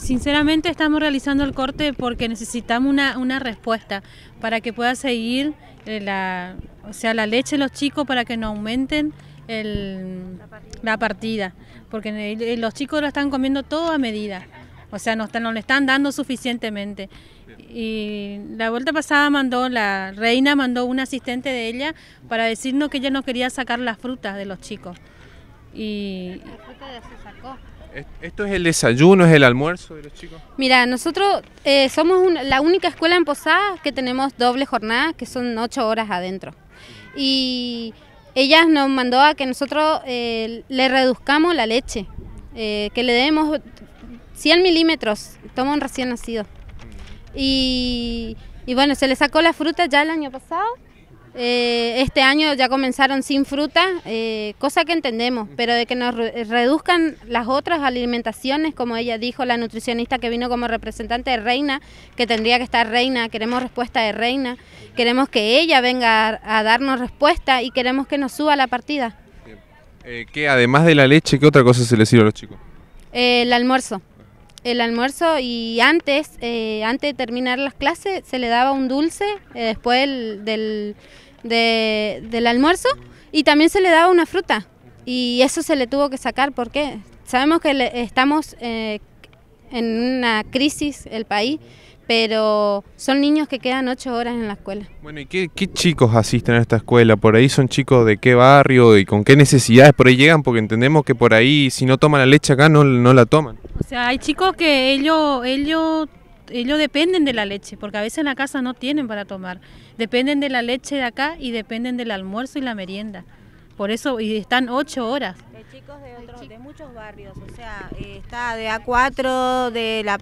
Sinceramente estamos realizando el corte porque necesitamos una, respuesta para que pueda seguir eh, la, o sea, la leche los chicos para que no aumenten la, partida. porque eh, los chicos lo están comiendo todo a medida, o sea, no, no le están dando suficientemente. Y la vuelta pasada mandó, la reina mandó un asistente de ella para decirnos que ella no quería sacar las frutas de los chicos. Y, la fruta se sacó. ¿Esto es el desayuno, es el almuerzo de los chicos? Mira, nosotros eh, somos la única escuela en Posada que tenemos doble jornada, que son ocho horas adentro. Y ella nos mandó a que nosotros eh, le reduzcamos la leche, eh, que le demos 100 milímetros, toma un recién nacido. Y, y bueno, se le sacó la fruta ya el año pasado eh, este año ya comenzaron sin fruta, eh, cosa que entendemos, pero de que nos eh, reduzcan las otras alimentaciones, como ella dijo, la nutricionista que vino como representante de Reina, que tendría que estar Reina, queremos respuesta de Reina, queremos que ella venga a, darnos respuesta y queremos que nos suba la partida. Eh, además de la leche, ¿qué otra cosa se le sirve a los chicos? el almuerzo el almuerzo y antes, eh, antes de terminar las clases, se le daba un dulce eh, después del, almuerzo y también se le daba una fruta. Y eso se le tuvo que sacar, porque Sabemos que le, estamos eh, en una crisis el país, pero son niños que quedan ocho horas en la escuela. Bueno, ¿y qué, chicos asisten a esta escuela? ¿Por ahí son chicos de qué barrio y con qué necesidades por ahí llegan? Porque entendemos que por ahí si no toman la leche acá no, no la toman. O sea, hay chicos que ellos, ellos, ellos dependen de la leche, porque a veces en la casa no tienen para tomar. Dependen de la leche de acá y dependen del almuerzo y la merienda. Por eso, y están ocho horas chicos de, otros, de muchos barrios, o sea, eh, está de A4, de La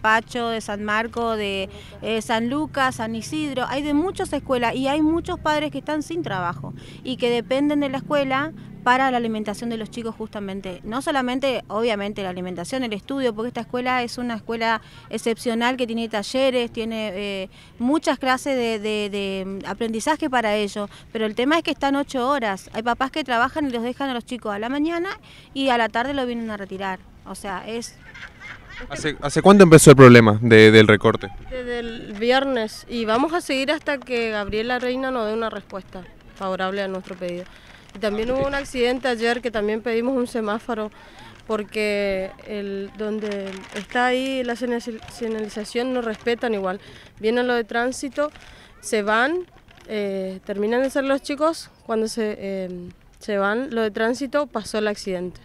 de San Marco, de eh, San Lucas, San Isidro, hay de muchas escuelas y hay muchos padres que están sin trabajo y que dependen de la escuela para la alimentación de los chicos justamente. No solamente, obviamente, la alimentación, el estudio, porque esta escuela es una escuela excepcional que tiene talleres, tiene eh, muchas clases de, mm, aprendizaje para ellos, pero el tema es que están ocho horas. Hay papás que trabajan y los dejan a los chicos a la mañana y a la tarde lo vienen a retirar. O sea, es... ¿Hace, ¿Hace cuánto empezó el problema del recorte? Desde el viernes y vamos a seguir hasta que Gabriela Reina nos dé una respuesta favorable a nuestro pedido. También hubo un accidente ayer que también pedimos un semáforo porque el, donde está ahí la señalización no respetan igual. Vienen los de tránsito, se van, eh, terminan de ser los chicos, cuando se, eh, se van lo de tránsito pasó el accidente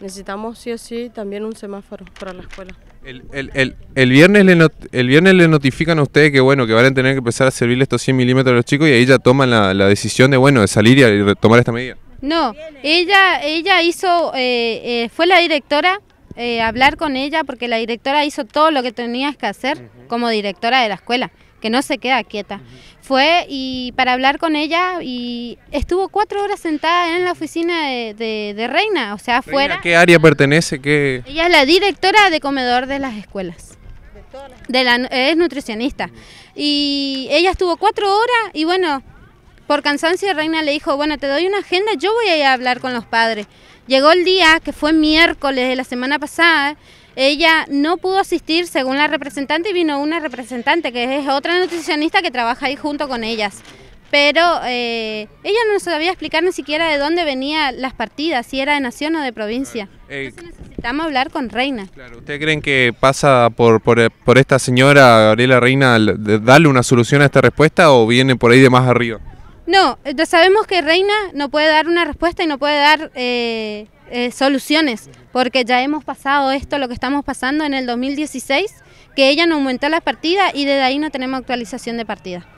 necesitamos sí o sí también un semáforo para la escuela. El, el, el, el viernes le el viernes le notifican a ustedes que bueno que van a tener que empezar a servirle estos 100 milímetros a los chicos y ahí ya toman la, decisión de bueno de salir y, tomar esta medida. No, ella ella hizo eh, eh, fue la directora eh, hablar con ella porque la directora hizo todo lo que tenías que hacer como directora de la escuela que no se queda quieta. Fue y para hablar con ella y estuvo cuatro horas sentada en la oficina de, Reina, o sea, afuera. ¿A qué área pertenece? Qué... Ella es la directora de comedor de las escuelas. De la, es nutricionista. Y ella estuvo cuatro horas y bueno, por cansancio Reina le dijo, bueno, te doy una agenda, yo voy a hablar con los padres. Llegó el día, que fue miércoles de la semana pasada, ella no pudo asistir según la representante y vino una representante que es otra nutricionista que trabaja ahí junto con ellas. Pero eh, ella no sabía explicar ni siquiera de dónde venían las partidas, si era de nación o de provincia. Eh, Entonces necesitamos hablar con Reina. Claro, ¿Ustedes creen que pasa por, esta señora Gabriela Reina darle una solución a esta respuesta o viene por ahí de más arriba? No, eh, sabemos que Reina no puede dar una respuesta y no puede dar eh, soluciones, porque ya hemos pasado esto, lo que estamos pasando en el 2016, que ella no aumentó la partida y desde ahí no tenemos actualización de partida.